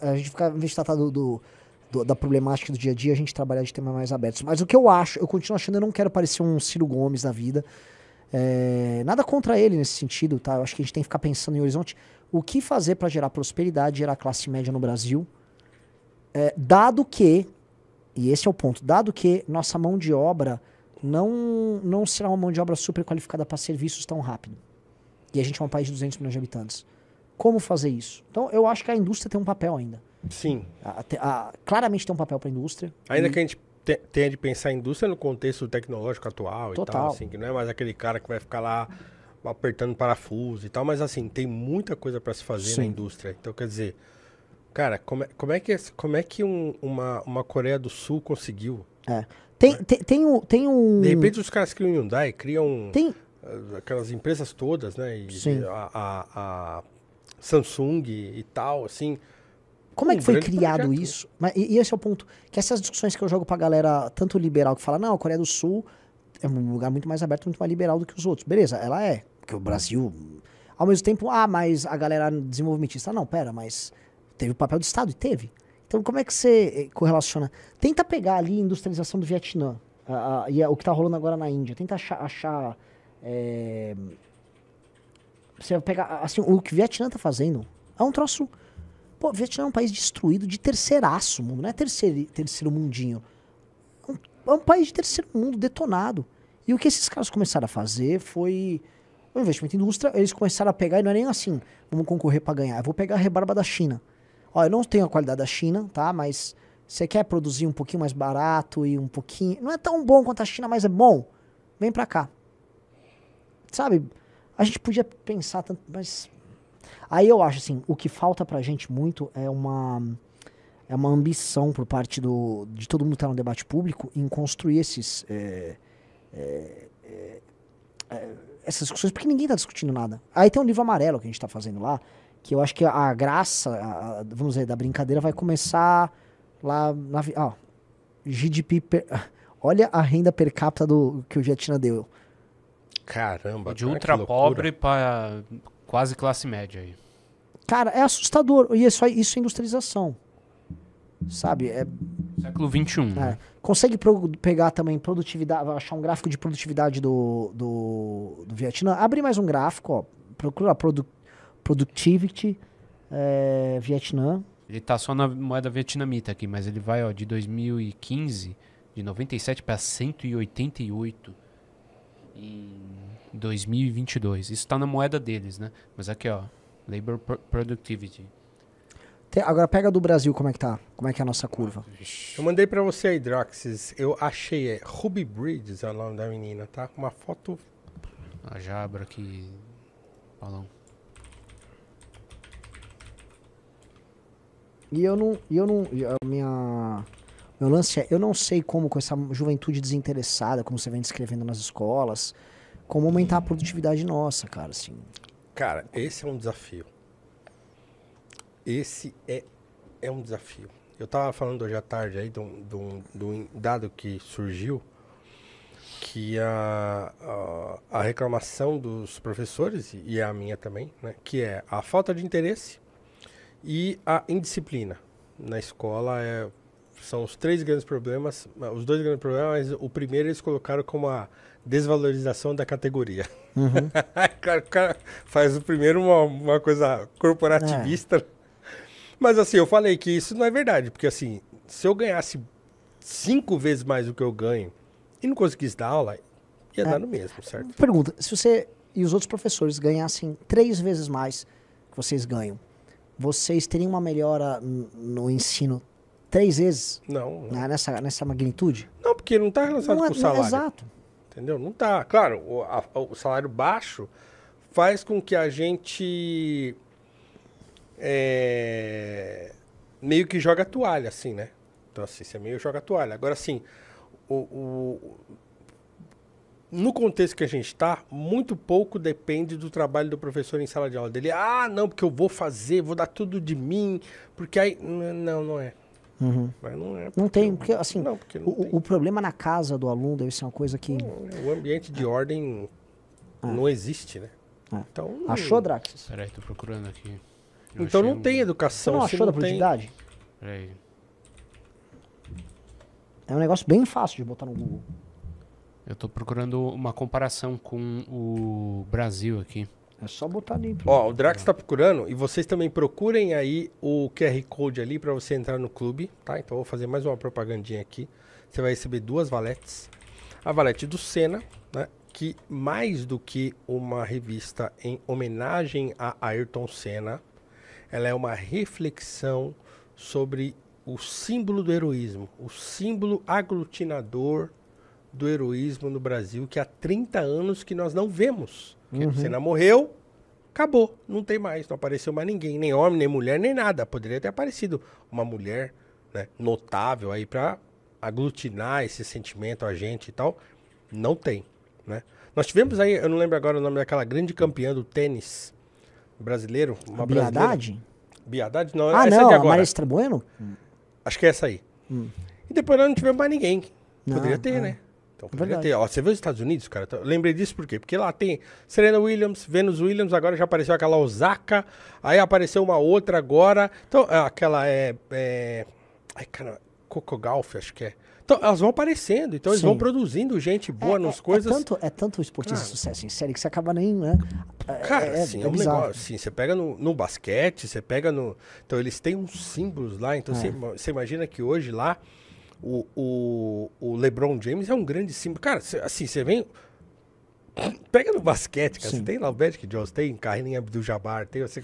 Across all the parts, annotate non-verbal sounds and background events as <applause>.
a gente ficar, em vez de tratar do, do, do, da problemática do dia a dia, a gente trabalhar de temas mais abertos. Mas o que eu acho, eu continuo achando, eu não quero parecer um Ciro Gomes da vida. É, nada contra ele nesse sentido, tá? Eu acho que a gente tem que ficar pensando em horizonte. O que fazer para gerar prosperidade, gerar classe média no Brasil, é, dado que, e esse é o ponto, dado que nossa mão de obra não, não será uma mão de obra super qualificada para serviços tão rápido. E a gente é um país de 200 milhões de habitantes como fazer isso. Então, eu acho que a indústria tem um papel ainda. Sim. A, a, claramente tem um papel para a indústria. Ainda e... que a gente tenha de pensar a indústria no contexto tecnológico atual Total. e tal, assim, que não é mais aquele cara que vai ficar lá apertando parafuso e tal, mas assim, tem muita coisa para se fazer Sim. na indústria. Então, quer dizer, cara, como é, como é que, como é que um, uma, uma Coreia do Sul conseguiu? É. Tem, né? tem, tem, um, tem um. De repente os caras criam Hyundai, criam. Tem... Aquelas empresas todas, né? E Sim. A, a, a Samsung e tal, assim. Como é um é que foi criado projeto. isso? Mas, e, e, esse é o ponto. Que essas discussões que eu jogo pra galera, tanto liberal que fala, não, a Coreia do Sul é um lugar muito mais aberto, muito mais liberal do que os outros. Beleza, ela é. Porque o Brasil. Ao mesmo tempo, ah, mas a galera desenvolvimentista, não, pera, mas teve o papel do Estado e teve. Então, como é que você eh, correlaciona? Tenta pegar ali a industrialização do Vietnã a, a, e a, é o que está rolando agora na Índia. Tenta achar, achar é, você pegar assim, o que o Vietnã tá fazendo é um troço. Pô, o Vietnã é um país destruído de terceiraço, mundo, não é terceiro, terceiro mundinho. É um, é um país de terceiro mundo detonado. E o que esses caras começaram a fazer foi o investimento em indústria, eles começaram a pegar, e não é nem assim, vamos concorrer para ganhar. Eu vou pegar a rebarba da China. Olha, eu não tenho a qualidade da China, tá? Mas você quer produzir um pouquinho mais barato e um pouquinho. Não é tão bom quanto a China, mas é bom. Vem pra cá. Sabe? A gente podia pensar tanto, mas aí eu acho assim, o que falta pra gente muito é uma é uma ambição por parte do, de todo mundo que está no debate público em construir esses é, é, é, é essas discussões, porque ninguém está discutindo nada. Aí tem um livro amarelo que a gente está fazendo lá, que eu acho que a graça, a, vamos dizer, da brincadeira vai começar lá na. Ó, GDP. Per, <laughs> olha a renda per capita do, que o Vietnã deu. Caramba, De cara, ultra pobre para quase classe média aí. Cara, é assustador. E isso, é isso é industrialização. Sabe? É... Século XXI. É. Né? Consegue pegar também produtividade, achar um gráfico de produtividade do, do, do Vietnã. Abre mais um gráfico, ó. Procura produ Productivity é, Vietnã. Ele tá só na moeda vietnamita aqui, mas ele vai ó, de 2015, de 97 para 188 em 2022. Isso está na moeda deles, né? Mas aqui, ó, Labor Productivity. Tem, agora pega do Brasil, como é que tá? Como é que é a nossa curva? Eu mandei para você a Draxis. Eu achei, é Ruby Bridges é o nome da menina, tá? Uma foto... A ah, Jabra aqui, Paulão. E eu não. E eu não. minha. Meu lance é, eu não sei como com essa juventude desinteressada, como você vem descrevendo nas escolas, como aumentar a produtividade nossa, cara, assim. Cara, esse é um desafio. Esse é, é um desafio. Eu tava falando hoje à tarde aí de um, dado que surgiu que a, a, a, reclamação dos professores, e é a minha também, né, que é a falta de interesse e a indisciplina. Na escola é são os três grandes problemas, ah, os dois grandes problemas, mas o primeiro eles colocaram como a desvalorização da categoria. Uhum. <laughs> o cara faz o primeiro uma, uma coisa corporativista. É. Mas assim, eu falei que isso não é verdade, porque assim, se eu ganhasse cinco vezes mais do que eu ganho e não conseguisse dar aula, ia é. dar no mesmo, certo? Pergunta, se você e os outros professores ganhassem três vezes mais que vocês ganham, vocês teriam uma melhora no ensino três vezes? Não. não. Nessa, nessa magnitude? Não, porque não está relacionado não, é com o salário. Exato. Entendeu? Não está. Claro, o, a, o, salário baixo faz com que a gente é, meio que joga toalha, assim, né? Então, assim, você meio joga toalha. Agora, assim, o, o no contexto que a gente está, muito pouco depende do trabalho do professor em sala de aula dele. Ah, não, porque eu vou fazer, vou dar tudo de mim, porque aí. Não, não é. Uhum. Mas não é. Não tem, porque assim, não, porque não o, tem. o, problema na casa do aluno deve ser uma coisa que. É, o ambiente de ah. ordem é. não existe, né? É. Então, Achou, Draxis? Peraí, tô procurando aqui. Eu então não um... tem educação. Você não achou da produtividade? Peraí. É um negócio bem fácil de botar no Google. Eu tô procurando uma comparação com o Brasil aqui. É só botar dentro. Ó, o Drax tá procurando e vocês também procurem aí o QR Code ali para você entrar no clube, tá? Então vou fazer mais uma propagandinha aqui. Você vai receber duas valetes. A valete do Senna, né? Que mais do que uma revista em homenagem a Ayrton Senna, ela é uma reflexão sobre o símbolo do heroísmo, o símbolo aglutinador do heroísmo no Brasil que há 30 anos que nós não vemos. Uhum. O Senna morreu, acabou, não tem mais, não apareceu mais ninguém, nem homem, nem mulher, nem nada. Poderia ter aparecido uma mulher né, notável aí para aglutinar esse sentimento a gente e tal. Não tem, né? Nós tivemos aí, eu não lembro agora o nome daquela grande campeã do tênis brasileiro, uma Biadade? Biadade? Não, ah, essa é não, é de agora. Bueno? Acho que é essa aí. Hum. E depois nós não tivemos mais ninguém. Não, Poderia ter, não. É. né? Então, poderia ter. Ó, você viu os Estados Unidos, cara? Tô- Lembrei disso por quê? Porque lá tem Serena Williams, Venus Williams, agora já apareceu aquela Osaka, aí apareceu uma outra agora. Então, ah, aquela é. é... Ai, cara, Coco Golf, acho que é. Então, elas vão aparecendo, então eles vão produzindo gente é, boa nas é, é coisas. É tanto, é tanto esportista ah. de sucesso em série que você acaba nem, né? Cara, é, assim, é, um bizarro. negócio. Assim, você pega no, no basquete, você pega no. Então, eles têm uns símbolos lá. Então, você você imagina que hoje lá o, o, o LeBron James é um grande símbolo. Cara, cê, assim, você vem. Pega no basquete, cara. Você tem lá o Magic Johnson, tem Carlinhos Abdul-Jabbar, tem assim,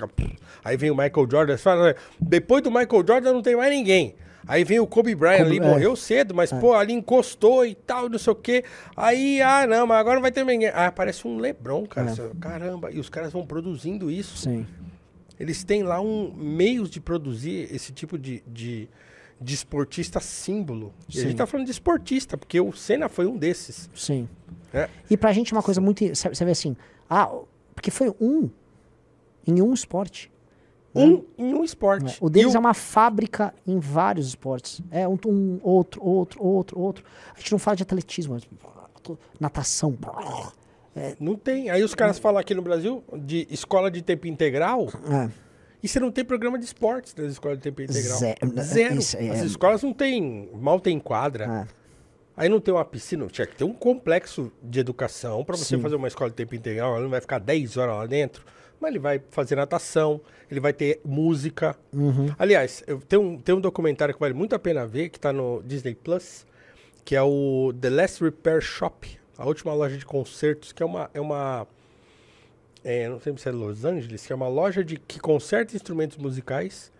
Aí vem o Michael Jordan. Fala, depois do Michael Jordan não tem mais ninguém. Aí vem o Kobe Bryant Kobe, ali, é. morreu cedo, mas, é. pô, ali encostou e tal, não sei o quê. Aí, ah, não, mas agora não vai ter ninguém. Ah, aparece um Lebron, cara. É. Caramba, e os caras vão produzindo isso. Sim. Eles têm lá um meios de produzir esse tipo de, de de esportista símbolo. E a gente tá falando de esportista, porque o Senna foi um desses. Sim. É. E pra gente uma coisa muito. Você vê assim. Ah, porque foi um. Em um esporte. Né? Um né? em um esporte. É, o deles é uma fábrica em vários esportes. É um, um, outro, outro, outro, outro. A gente não fala de atletismo, mas... natação. É. Não tem. Aí os caras falam aqui no Brasil de escola de tempo integral. É e você não tem programa de esportes nas escolas de tempo integral. Zero. Né, Zero. Isso, é... As escolas não tem Mal tem quadra. Ah. Aí não tem uma piscina, tinha que ter um complexo de educação para você Sim. fazer uma escola de tempo integral, ela não vai ficar 10 horas lá dentro, mas ele vai fazer natação, ele vai ter música. Uhum. Aliás, eu, tem, um, tenho um documentário que vale muito a pena ver, que está no Disney Plus, que é o The Last Repair Shop, a última loja de concertos, que é uma, é uma é, não sei se é Los Angeles, que é uma loja de, que conserta instrumentos musicais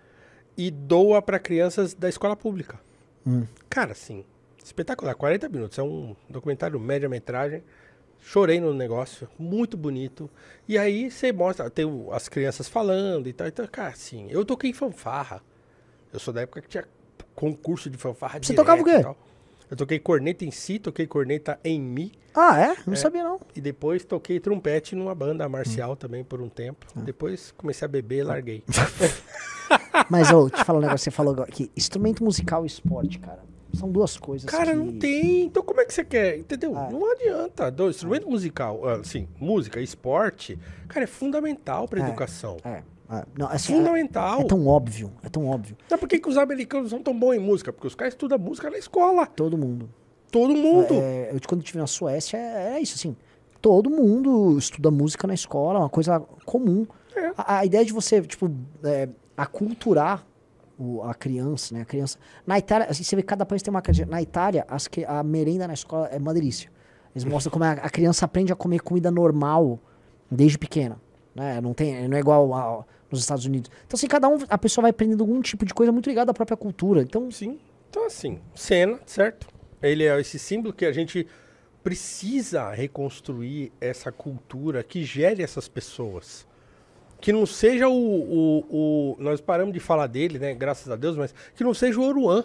e doa para crianças da escola pública. Hum. Cara, assim, espetacular. 40 minutos. É um documentário média-metragem. Chorei no negócio, muito bonito. E aí você mostra, tem as crianças falando e tal. Então, cara, assim, eu toquei fanfarra. Eu sou da época que tinha concurso de fanfarra. Você tocava o quê? Tal. Eu toquei corneta em si, toquei corneta em mi. Ah, é? Não é, sabia não. E depois toquei trompete numa banda marcial hum. também por um tempo. Ah. Depois comecei a beber e larguei. <laughs> Mas eu te falar um negócio, você falou aqui. que instrumento musical e esporte, cara. São duas coisas. Cara, que... não tem. Então como é que você quer? Entendeu? Ah. Não adianta. Do instrumento musical, assim, música, esporte, cara, é fundamental para é. educação. É. Ah, não, assim, é, Fundamental. É, é, tão óbvio, é tão óbvio. Mas por que, que os americanos são tão bons em música? Porque os caras estudam música na escola. Todo mundo. Todo mundo. É, é eu, quando eu estive na Suécia, é, é isso, assim. Todo mundo estuda música na escola, é uma coisa comum. É. A, a, ideia de você, tipo, é, aculturar o, a criança, né? A criança. Na Itália, assim, você vê que cada país tem uma. Na Itália, as, que, a merenda na escola é uma delícia. Eles mostram como a, a criança aprende a comer comida normal desde pequena. Né? Não, tem, não é igual. A, nos Estados Unidos. Então, assim, cada um, a pessoa vai aprendendo algum tipo de coisa muito ligada à própria cultura. Então, sim. Então, assim, cena, certo? Ele é esse símbolo que a gente precisa reconstruir essa cultura que gere essas pessoas. Que não seja o, o, o Nós paramos de falar dele, né? Graças a Deus, mas que não seja o Oruan.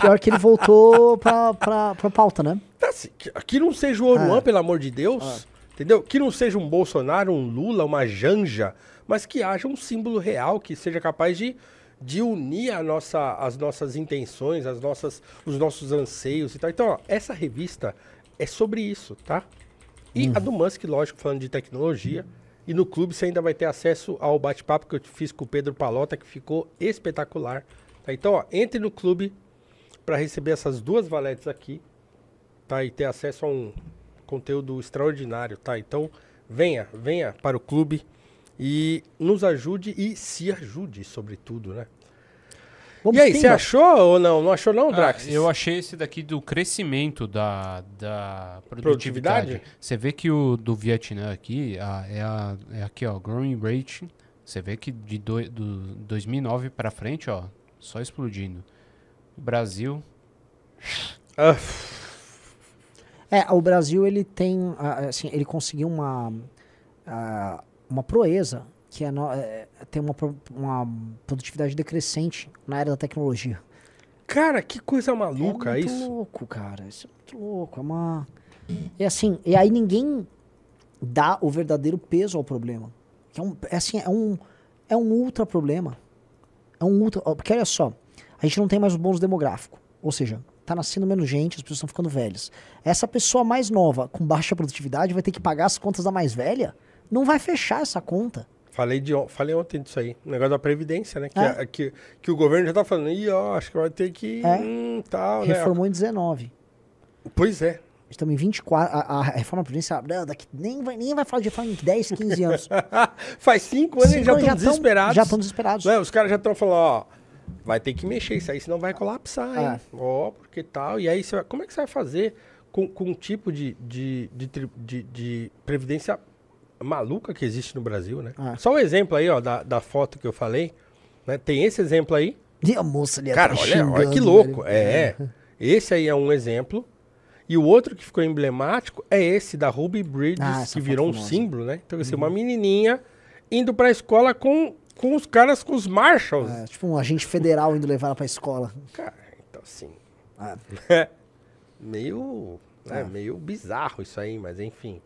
Pior que ele voltou pra, pra, pra pauta, né? Assim, que, que não seja o Oruan, é. pelo amor de Deus. Ah Entendeu? Que não seja um Bolsonaro, um Lula, uma Janja, mas que haja um símbolo real que seja capaz de, de unir a nossa, as nossas intenções, as nossas, os nossos anseios e tal. Então, ó, essa revista é sobre isso, tá? E uhum. a do Musk, lógico, falando de tecnologia. Uhum. E no clube você ainda vai ter acesso ao bate-papo que eu fiz com o Pedro Palota, que ficou espetacular. Tá? Então, ó, entre no clube para receber essas duas valetes aqui, tá? E ter acesso a um conteúdo extraordinário, tá? Então, venha, venha para o clube e nos ajude e se ajude, sobretudo, né? Vamos e aí, você achou ou não? Não achou não, Drax? Ah, eu achei esse daqui do crescimento da, da produtividade. Você vê que o do Vietnã aqui, a, é, a, é aqui, ó, growing rate. Você vê que de do, do 2009 para frente, ó, só explodindo. Brasil... Uh. É, o Brasil ele tem, assim, ele conseguiu uma uma proeza que é, é tem uma, uma produtividade decrescente na era da tecnologia. Cara, que coisa maluca é muito isso. louco, cara. Isso é muito louco. É uma. E assim, e aí ninguém dá o verdadeiro peso ao problema. É um, é assim, é um, é um ultra problema. É um ultra. Porque olha só, a gente não tem mais o bônus demográfico. Ou seja, tá nascendo menos gente, as pessoas estão ficando velhas. Essa pessoa mais nova, com baixa produtividade, vai ter que pagar as contas da mais velha? Não vai fechar essa conta. Falei, de, falei ontem disso aí, o negócio da Previdência, né? Que, é. a, que, que, o governo já tá falando, e ó, acho que vai ter que. É. Hum, tal, né? Reformou né? em 19. Pois é. Estamos em 24. A, a reforma previdencial ah, daqui, nem, vai, nem vai falar de reforma em 10, 15 anos. <laughs> Faz 5 anos já estão desesperados. já estão desesperados. Não, os caras já estão falando, ó, vai ter que mexer isso aí, senão vai colapsar, hein? É. Ó, ah. oh, porque tal. E aí, você vai, como é que você vai fazer com, com um tipo de, de, de, de, de previdência maluca que existe no Brasil, né? Ah. Só um exemplo aí, ó, da, da foto que eu falei, né? Tem esse exemplo aí. E a moça ali Cara, tá olha, olha que louco. É. é, Esse aí é um exemplo. E o outro que ficou emblemático é esse da Ruby Bridges, ah, que virou um famosa. símbolo, né? Então, assim, hum. uma uhum. menininha indo para a escola com com os caras, com os marshals. É, tipo um agente federal indo levar ela pra escola. Cara, então assim. Ah. É. <laughs> meio. É. meio bizarro isso aí, mas enfim.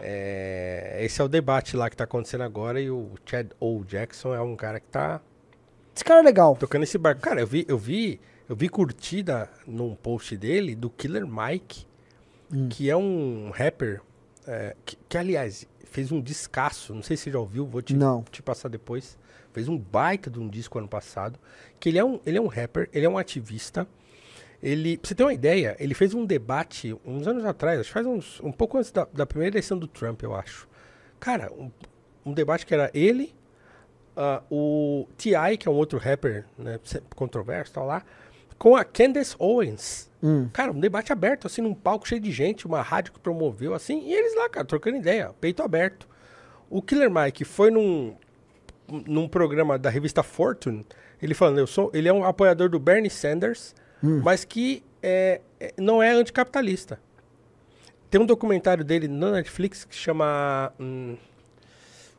É, esse é o debate lá que tá acontecendo agora e o Chad O. Jackson é um cara que tá. Esse cara é legal. Tocando esse barco. Cara, eu vi, eu vi, eu vi curtida num post dele do Killer Mike, hum. que é um rapper. É, que, que aliás, fez um descasso, não sei se você já ouviu, vou te, não. te passar depois. Fez um baita de um disco ano passado, que ele é um, ele é um rapper, ele é um ativista. Ele, pra você ter uma ideia, ele fez um debate uns anos atrás, acho que faz uns, um pouco antes da, da primeira eleição do Trump, eu acho. Cara, um, um debate que era ele, uh, o T.I., que é um outro rapper né, controverso, tal tá lá, com a Candace Owens. Hum. Cara, um debate aberto, assim, num palco cheio de gente, uma rádio que promoveu, assim, e eles lá, cara, trocando ideia, peito aberto. O Killer Mike foi num, num programa da revista Fortune, ele falando, eu sou, ele é um apoiador do Bernie Sanders, hum. mas que é, é não é anticapitalista. Tem um documentário dele na Netflix que chama... Hum,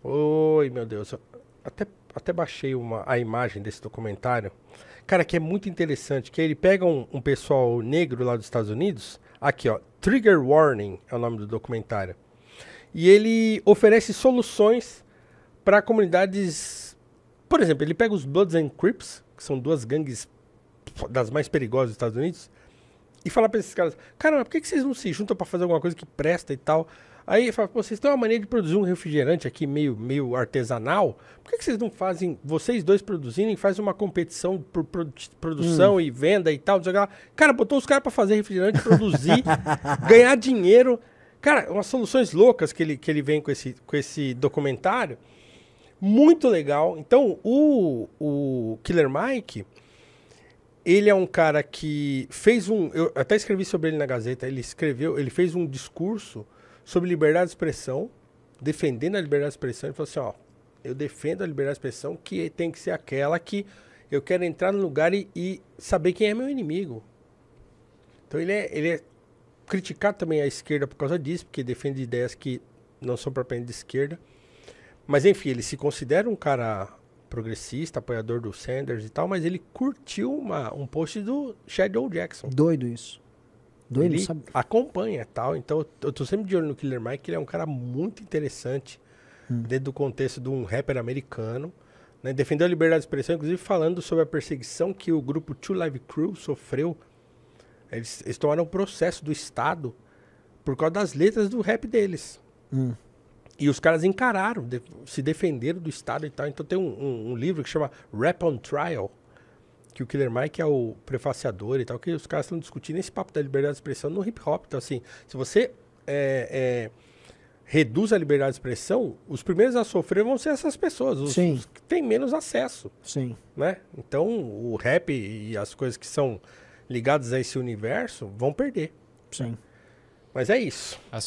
oi, meu Deus, até, até baixei uma, a imagem desse documentário Cara, que é muito interessante, que ele pega um, um pessoal negro lá dos Estados Unidos, aqui ó, Trigger Warning é o nome do documentário, e ele oferece soluções para comunidades, por exemplo, ele pega os Bloods and Crips, que são duas gangues das mais perigosas dos Estados Unidos, e fala para esses caras, cara, por que, que vocês não se juntam para fazer alguma coisa que presta e tal? Aí fala, vocês têm uma mania de produzir um refrigerante aqui meio, meio artesanal. Por que, que vocês não fazem, vocês dois produzirem, faz uma competição por produ produção hum. e venda e tal? Cara, botou os caras para fazer refrigerante, produzir, <laughs> ganhar dinheiro. Cara, umas soluções loucas que ele, que ele vem com esse, com esse documentário. Muito legal. Então, o, o Killer Mike, ele é um cara que fez um. Eu até escrevi sobre ele na Gazeta. Ele escreveu, ele fez um discurso sobre liberdade de expressão, defendendo a liberdade de expressão, ele falou assim, ó, eu defendo a liberdade de expressão que tem que ser aquela que eu quero entrar no lugar e, e saber quem é meu inimigo. Então ele é, ele é criticado também à esquerda por causa disso, porque defende ideias que não são propriamente de esquerda. Mas enfim, ele se considera um cara progressista, apoiador do Sanders e tal, mas ele curtiu uma, um post do Shadow Jackson. Doido isso. Doido, ele sabe? acompanha tal. Então eu tô sempre de olho no Killer Mike, ele é um cara muito interessante hum. dentro do contexto de um rapper americano. Né? Defendeu a liberdade de expressão, inclusive falando sobre a perseguição que o grupo Two Live Crew sofreu. Eles, eles tomaram o processo do Estado por causa das letras do rap deles. Hum. E os caras encararam, de, se defenderam do Estado e tal. Então tem um, um, um livro que chama Rap on Trial, que o Killer Mike é o prefaciador e tal, que os caras estão discutindo esse papo da liberdade de expressão no hip hop. Então, assim, se você é, é, reduz a liberdade de expressão, os primeiros a sofrer vão ser essas pessoas, os, Sim. os que têm menos acesso. Sim. Né? Então, o rap e as coisas que são ligadas a esse universo vão perder. Sim. Mas é isso. As